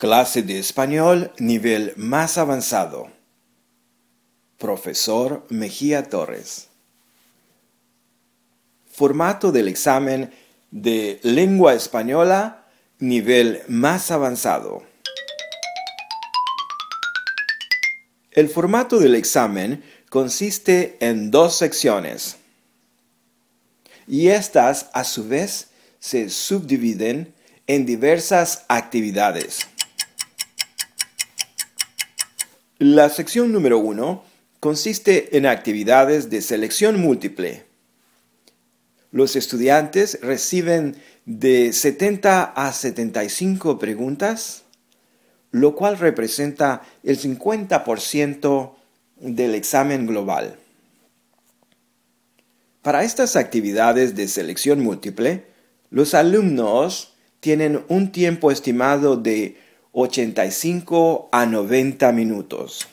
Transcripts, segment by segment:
Clase de español nivel más avanzado. Profesor Mejía Torres. Formato del examen de lengua española nivel más avanzado. El formato del examen consiste en dos secciones y estas a su vez se subdividen en diversas actividades. La sección número 1 consiste en actividades de selección múltiple. Los estudiantes reciben de 70 a 75 preguntas, lo cual representa el 50% del examen global. Para estas actividades de selección múltiple, los alumnos tienen un tiempo estimado de 85 a 90 minutos.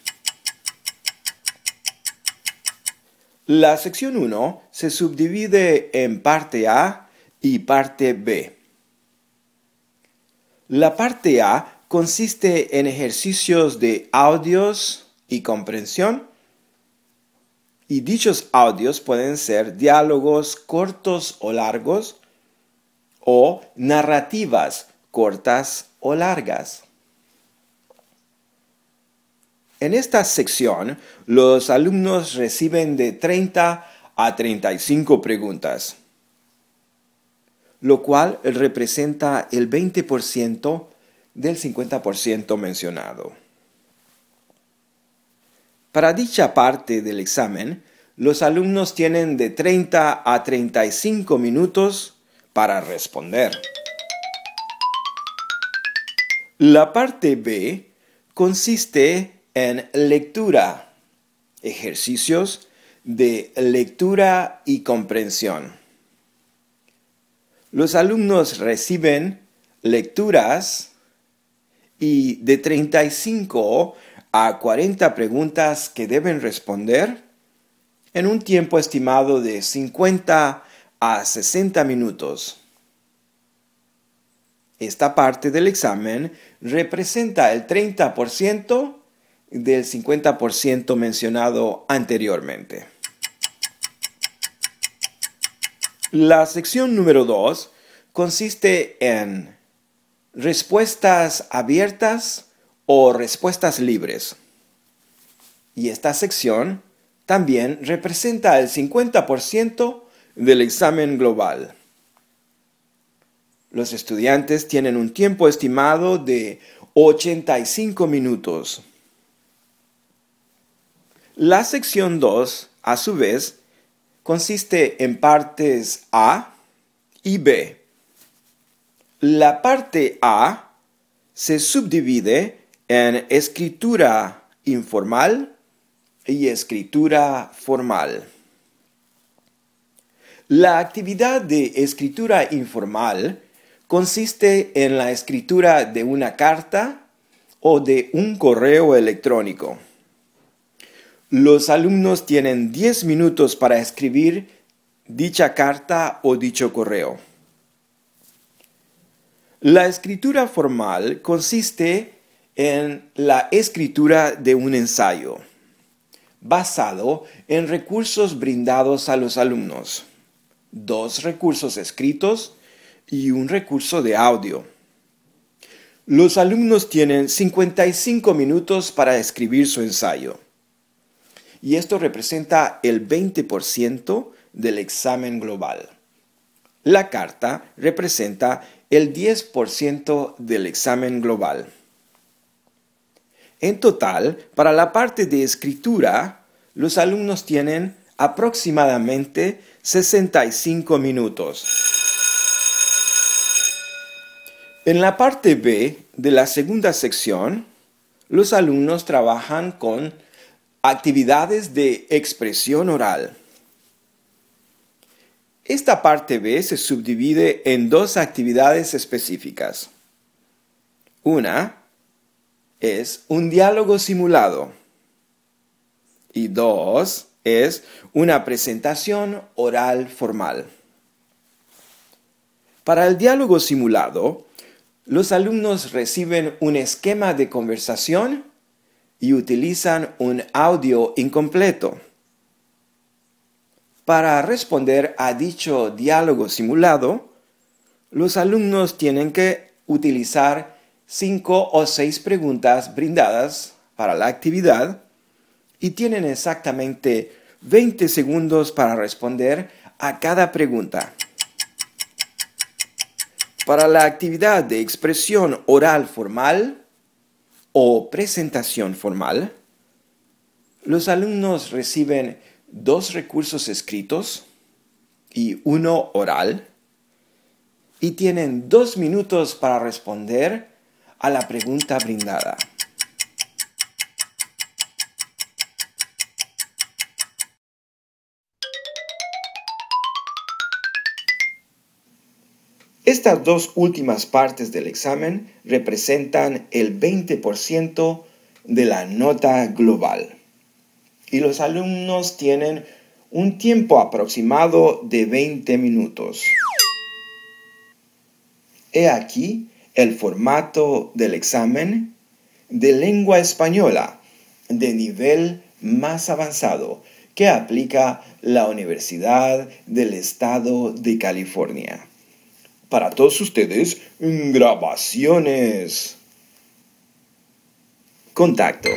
La sección 1 se subdivide en parte A y parte B. La parte A consiste en ejercicios de audios y comprensión. Y dichos audios pueden ser diálogos cortos o largos o narrativas cortas o largas. En esta sección, los alumnos reciben de 30 a 35 preguntas, lo cual representa el 20% del 50% mencionado. Para dicha parte del examen, los alumnos tienen de 30 a 35 minutos para responder. La parte B consiste en lectura, ejercicios de lectura y comprensión. Los alumnos reciben lecturas y de 35 a 40 preguntas que deben responder en un tiempo estimado de 50 a 60 minutos. Esta parte del examen representa el 30% del 50% mencionado anteriormente. La sección número 2 consiste en respuestas abiertas o respuestas libres. Y esta sección también representa el 50% del examen global. Los estudiantes tienen un tiempo estimado de 85 minutos. La sección 2, a su vez, consiste en partes A y B. La parte A se subdivide en escritura informal y escritura formal. La actividad de escritura informal consiste en la escritura de una carta o de un correo electrónico. Los alumnos tienen 10 minutos para escribir dicha carta o dicho correo. La escritura formal consiste en la escritura de un ensayo, basado en recursos brindados a los alumnos, dos recursos escritos y un recurso de audio. Los alumnos tienen 55 minutos para escribir su ensayo y esto representa el 20% del examen global. La carta representa el 10% del examen global. En total, para la parte de escritura, los alumnos tienen aproximadamente 65 minutos. En la parte B de la segunda sección, los alumnos trabajan con Actividades de expresión oral. Esta parte B se subdivide en dos actividades específicas. Una es un diálogo simulado y dos es una presentación oral formal. Para el diálogo simulado, los alumnos reciben un esquema de conversación y utilizan un audio incompleto. Para responder a dicho diálogo simulado, los alumnos tienen que utilizar cinco o seis preguntas brindadas para la actividad y tienen exactamente 20 segundos para responder a cada pregunta. Para la actividad de expresión oral formal, o presentación formal, los alumnos reciben dos recursos escritos y uno oral y tienen dos minutos para responder a la pregunta brindada. Estas dos últimas partes del examen representan el 20% de la nota global. Y los alumnos tienen un tiempo aproximado de 20 minutos. He aquí el formato del examen de lengua española de nivel más avanzado que aplica la Universidad del Estado de California para todos ustedes grabaciones. Contacto.